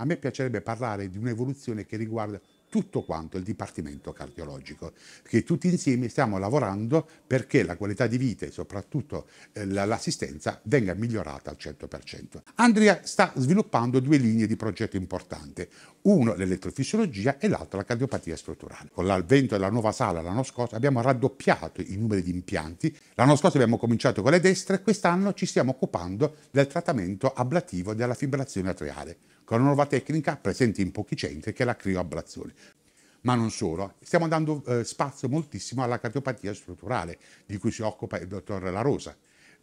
A me piacerebbe parlare di un'evoluzione che riguarda tutto quanto il Dipartimento Cardiologico, che tutti insieme stiamo lavorando perché la qualità di vita e soprattutto eh, l'assistenza venga migliorata al 100%. Andrea sta sviluppando due linee di progetto importanti, uno l'elettrofisiologia e l'altro la cardiopatia strutturale. Con l'avvento della nuova sala l'anno scorso abbiamo raddoppiato i numeri di impianti, l'anno scorso abbiamo cominciato con le destre, quest'anno ci stiamo occupando del trattamento ablativo della fibrillazione atriale con una nuova tecnica presente in pochi centri che è la crioablazione. Ma non solo, stiamo dando eh, spazio moltissimo alla cardiopatia strutturale, di cui si occupa il dottor La Rosa,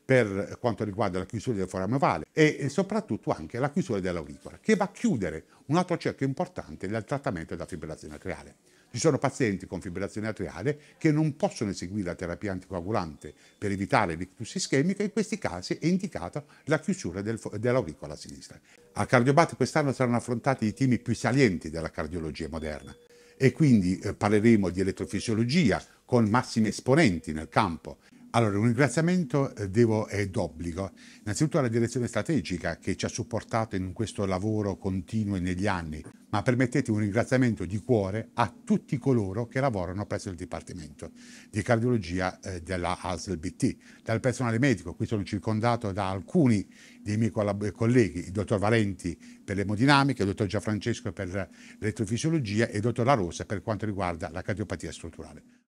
per quanto riguarda la chiusura del forame ovale e, e soprattutto anche la chiusura dell'auricola, che va a chiudere un altro cerchio importante del trattamento della fibrillazione atriale. Ci sono pazienti con fibrillazione atriale che non possono eseguire la terapia anticoagulante per evitare l'ictus ischemico e in questi casi è indicata la chiusura del, dell'auricola sinistra. A Cardiobate quest'anno saranno affrontati i temi più salienti della cardiologia moderna e quindi eh, parleremo di elettrofisiologia con massimi esponenti nel campo allora, un ringraziamento eh, devo, è d'obbligo. Innanzitutto alla direzione strategica che ci ha supportato in questo lavoro continuo negli anni, ma permettete un ringraziamento di cuore a tutti coloro che lavorano presso il Dipartimento di Cardiologia eh, della ASL BT, dal personale medico, qui sono circondato da alcuni dei miei colleghi, il dottor Valenti per l'emodinamica, il dottor Gianfrancesco per l'elettrofisiologia e il dottor La Rosa per quanto riguarda la cardiopatia strutturale.